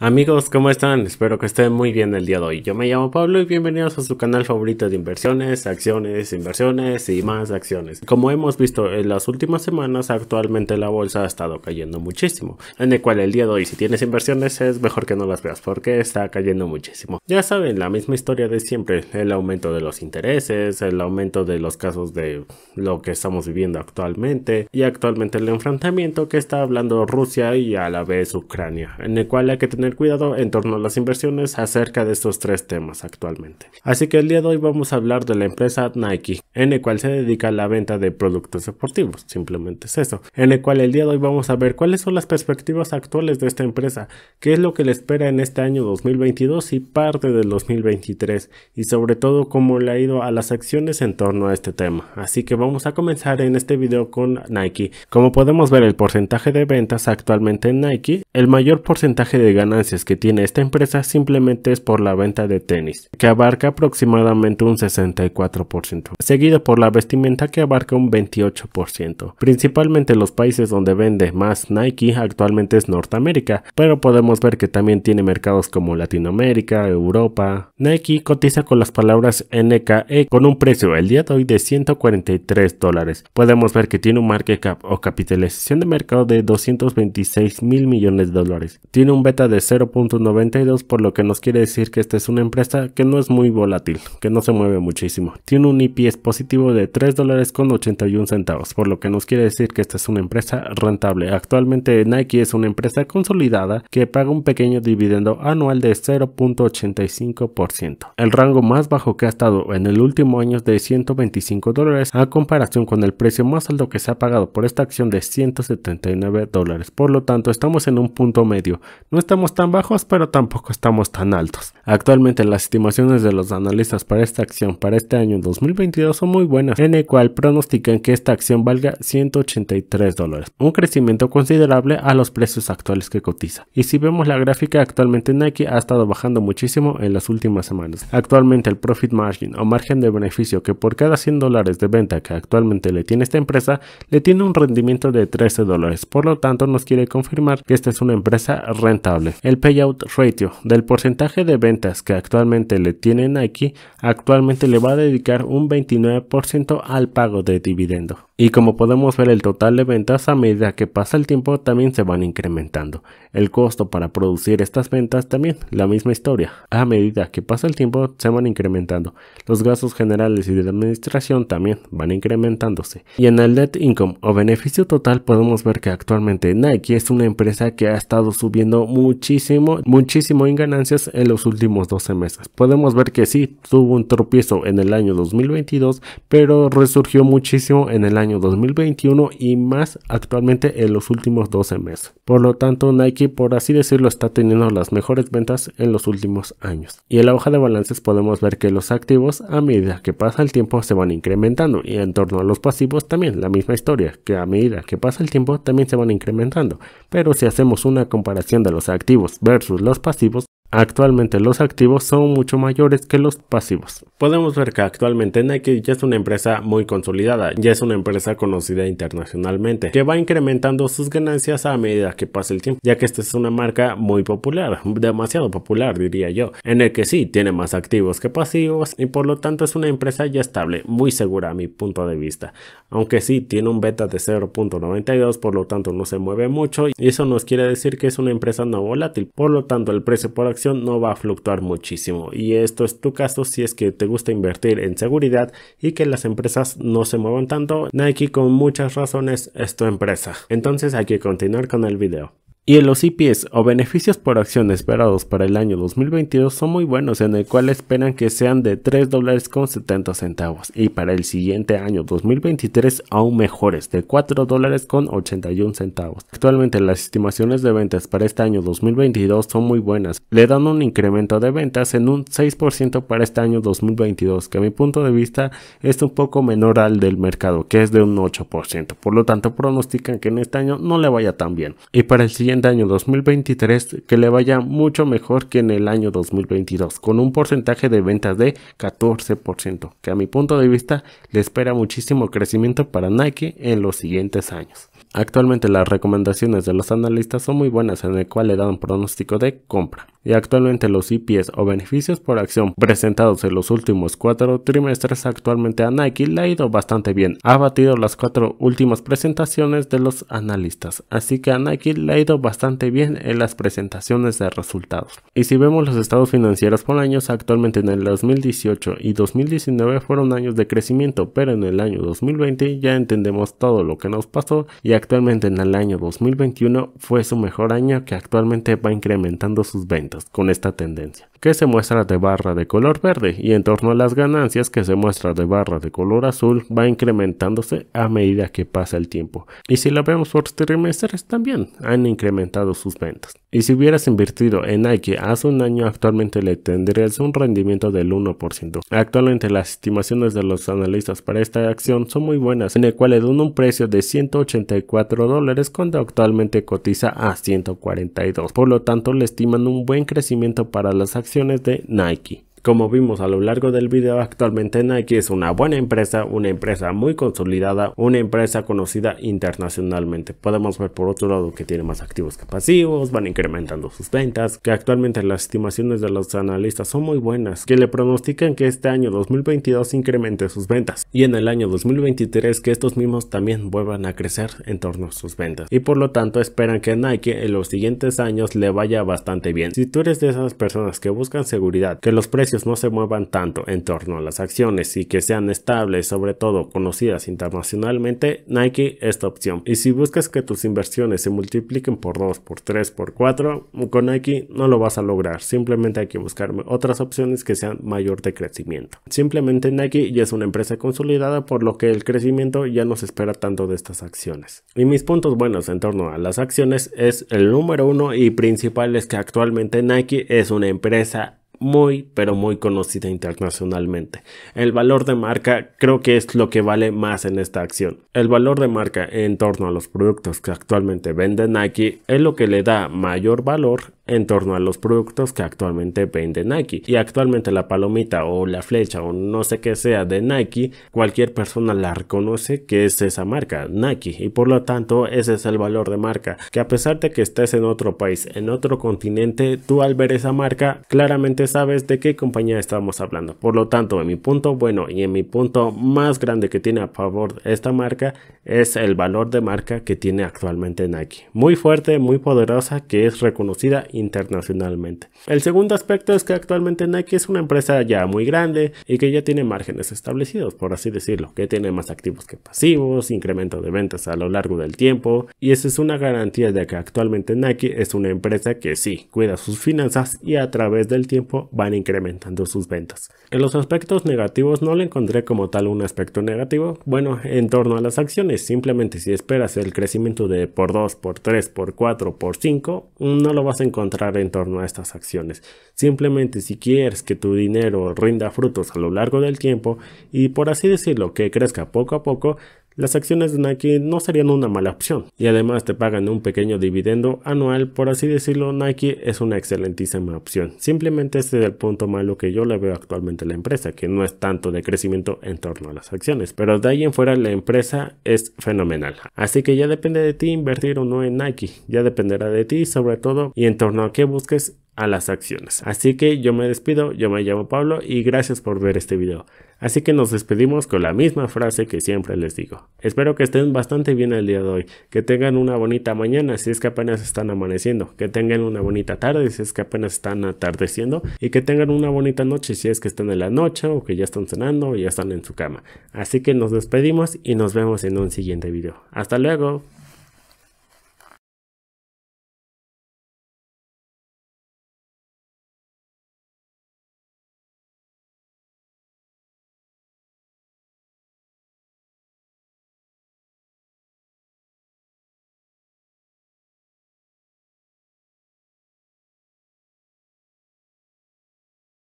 Amigos, ¿cómo están? Espero que estén muy bien el día de hoy. Yo me llamo Pablo y bienvenidos a su canal favorito de inversiones, acciones, inversiones y más acciones. Como hemos visto en las últimas semanas, actualmente la bolsa ha estado cayendo muchísimo, en el cual el día de hoy si tienes inversiones es mejor que no las veas porque está cayendo muchísimo. Ya saben, la misma historia de siempre, el aumento de los intereses, el aumento de los casos de lo que estamos viviendo actualmente y actualmente el enfrentamiento que está hablando Rusia y a la vez Ucrania, en el cual hay que tener cuidado en torno a las inversiones acerca de estos tres temas actualmente. Así que el día de hoy vamos a hablar de la empresa Nike, en el cual se dedica a la venta de productos deportivos, simplemente es eso, en el cual el día de hoy vamos a ver cuáles son las perspectivas actuales de esta empresa, qué es lo que le espera en este año 2022 y parte del 2023 y sobre todo cómo le ha ido a las acciones en torno a este tema. Así que vamos a comenzar en este video con Nike. Como podemos ver el porcentaje de ventas actualmente en Nike el mayor porcentaje de ganancias que tiene esta empresa simplemente es por la venta de tenis, que abarca aproximadamente un 64%, seguido por la vestimenta que abarca un 28%. Principalmente los países donde vende más Nike actualmente es Norteamérica, pero podemos ver que también tiene mercados como Latinoamérica, Europa. Nike cotiza con las palabras NKE con un precio el día de hoy de 143 dólares. Podemos ver que tiene un market cap o capitalización de mercado de 226 mil millones dólares. Tiene un beta de 0.92 por lo que nos quiere decir que esta es una empresa que no es muy volátil, que no se mueve muchísimo. Tiene un EPS positivo de 3 dólares con 81 centavos, por lo que nos quiere decir que esta es una empresa rentable. Actualmente Nike es una empresa consolidada que paga un pequeño dividendo anual de 0.85%. El rango más bajo que ha estado en el último año es de 125 dólares a comparación con el precio más alto que se ha pagado por esta acción de 179 dólares. Por lo tanto, estamos en un punto medio. No estamos tan bajos, pero tampoco estamos tan altos. Actualmente las estimaciones de los analistas para esta acción para este año 2022 son muy buenas, en el cual pronostican que esta acción valga 183 dólares, un crecimiento considerable a los precios actuales que cotiza. Y si vemos la gráfica, actualmente Nike ha estado bajando muchísimo en las últimas semanas. Actualmente el profit margin o margen de beneficio que por cada 100 dólares de venta que actualmente le tiene esta empresa, le tiene un rendimiento de 13 dólares. Por lo tanto, nos quiere confirmar que este es una empresa rentable. El payout ratio del porcentaje de ventas que actualmente le tienen aquí actualmente le va a dedicar un 29% al pago de dividendo. Y como podemos ver el total de ventas a medida que pasa el tiempo también se van incrementando. El costo para producir estas ventas también, la misma historia. A medida que pasa el tiempo se van incrementando. Los gastos generales y de administración también van incrementándose. Y en el net income o beneficio total podemos ver que actualmente Nike es una empresa que ha estado subiendo muchísimo, muchísimo en ganancias en los últimos 12 meses. Podemos ver que sí, tuvo un tropiezo en el año 2022, pero resurgió muchísimo en el año año 2021 y más actualmente en los últimos 12 meses. Por lo tanto, Nike, por así decirlo, está teniendo las mejores ventas en los últimos años. Y en la hoja de balances podemos ver que los activos a medida que pasa el tiempo se van incrementando y en torno a los pasivos también la misma historia, que a medida que pasa el tiempo también se van incrementando. Pero si hacemos una comparación de los activos versus los pasivos, actualmente los activos son mucho mayores que los pasivos. Podemos ver que actualmente Nike ya es una empresa muy consolidada, ya es una empresa conocida internacionalmente, que va incrementando sus ganancias a medida que pasa el tiempo, ya que esta es una marca muy popular, demasiado popular diría yo, en el que sí tiene más activos que pasivos y por lo tanto es una empresa ya estable, muy segura a mi punto de vista, aunque sí tiene un beta de 0.92, por lo tanto no se mueve mucho y eso nos quiere decir que es una empresa no volátil, por lo tanto el precio por acción no va a fluctuar muchísimo y esto es tu caso si es que te gusta invertir en seguridad y que las empresas no se muevan tanto Nike con muchas razones es tu empresa entonces hay que continuar con el video y los EPS o beneficios por acción esperados para el año 2022 son muy buenos, en el cual esperan que sean de 3 dólares con 70 centavos y para el siguiente año 2023 aún mejores, de 4 dólares con 81 centavos. Actualmente las estimaciones de ventas para este año 2022 son muy buenas, le dan un incremento de ventas en un 6% para este año 2022, que a mi punto de vista es un poco menor al del mercado, que es de un 8%, por lo tanto pronostican que en este año no le vaya tan bien. Y para el siguiente de año 2023 que le vaya mucho mejor que en el año 2022, con un porcentaje de ventas de 14%, que a mi punto de vista le espera muchísimo crecimiento para Nike en los siguientes años. Actualmente las recomendaciones de los analistas son muy buenas en el cual le dan pronóstico de compra y actualmente los IPs o beneficios por acción presentados en los últimos cuatro trimestres actualmente a Nike le ha ido bastante bien. Ha batido las cuatro últimas presentaciones de los analistas, así que a Nike le ha ido bastante bien en las presentaciones de resultados. Y si vemos los estados financieros por años, actualmente en el 2018 y 2019 fueron años de crecimiento, pero en el año 2020 ya entendemos todo lo que nos pasó y actualmente en el año 2021 fue su mejor año que actualmente va incrementando sus ventas con esta tendencia que se muestra de barra de color verde y en torno a las ganancias que se muestra de barra de color azul va incrementándose a medida que pasa el tiempo. Y si la vemos por trimestres también han incrementado sus ventas. Y si hubieras invertido en Nike hace un año actualmente le tendrías un rendimiento del 1%. Actualmente las estimaciones de los analistas para esta acción son muy buenas en el cual le dan un precio de 184 dólares cuando actualmente cotiza a 142. Por lo tanto le estiman un buen crecimiento para las acciones de Nike. Como vimos a lo largo del video, actualmente Nike es una buena empresa, una empresa muy consolidada, una empresa conocida internacionalmente. Podemos ver por otro lado que tiene más activos que pasivos, van incrementando sus ventas, que actualmente las estimaciones de los analistas son muy buenas, que le pronostican que este año 2022 incremente sus ventas y en el año 2023 que estos mismos también vuelvan a crecer en torno a sus ventas. Y por lo tanto esperan que Nike en los siguientes años le vaya bastante bien. Si tú eres de esas personas que buscan seguridad, que los precios no se muevan tanto en torno a las acciones y que sean estables, sobre todo conocidas internacionalmente, Nike es tu opción. Y si buscas que tus inversiones se multipliquen por 2, por 3, por 4, con Nike no lo vas a lograr. Simplemente hay que buscar otras opciones que sean mayor de crecimiento. Simplemente Nike ya es una empresa consolidada por lo que el crecimiento ya no se espera tanto de estas acciones. Y mis puntos buenos en torno a las acciones es el número uno y principal es que actualmente Nike es una empresa muy, pero muy conocida internacionalmente. El valor de marca creo que es lo que vale más en esta acción. El valor de marca en torno a los productos que actualmente vende Nike es lo que le da mayor valor en torno a los productos que actualmente vende Nike. Y actualmente la palomita o la flecha o no sé qué sea de Nike, cualquier persona la reconoce que es esa marca, Nike. Y por lo tanto, ese es el valor de marca. Que a pesar de que estés en otro país, en otro continente, tú al ver esa marca, claramente sabes de qué compañía estamos hablando. Por lo tanto, en mi punto bueno y en mi punto más grande que tiene a favor esta marca es el valor de marca que tiene actualmente Nike. Muy fuerte, muy poderosa, que es reconocida internacionalmente. El segundo aspecto es que actualmente Nike es una empresa ya muy grande y que ya tiene márgenes establecidos, por así decirlo, que tiene más activos que pasivos, incremento de ventas a lo largo del tiempo y esa es una garantía de que actualmente Nike es una empresa que sí, cuida sus finanzas y a través del tiempo van incrementando sus ventas. En los aspectos negativos no le encontré como tal un aspecto negativo. Bueno, en torno a las acciones, simplemente si esperas el crecimiento de por 2, por 3, por 4, por 5, no lo vas a encontrar en torno a estas acciones. Simplemente si quieres que tu dinero rinda frutos a lo largo del tiempo y por así decirlo que crezca poco a poco, las acciones de Nike no serían una mala opción y además te pagan un pequeño dividendo anual, por así decirlo, Nike es una excelentísima opción. Simplemente este es el punto malo que yo le veo actualmente a la empresa, que no es tanto de crecimiento en torno a las acciones, pero de ahí en fuera la empresa es fenomenal. Así que ya depende de ti invertir o no en Nike, ya dependerá de ti sobre todo y en torno a qué busques a las acciones. Así que yo me despido, yo me llamo Pablo y gracias por ver este video. Así que nos despedimos con la misma frase que siempre les digo. Espero que estén bastante bien el día de hoy, que tengan una bonita mañana si es que apenas están amaneciendo, que tengan una bonita tarde si es que apenas están atardeciendo y que tengan una bonita noche si es que están en la noche o que ya están cenando o ya están en su cama. Así que nos despedimos y nos vemos en un siguiente video. Hasta luego.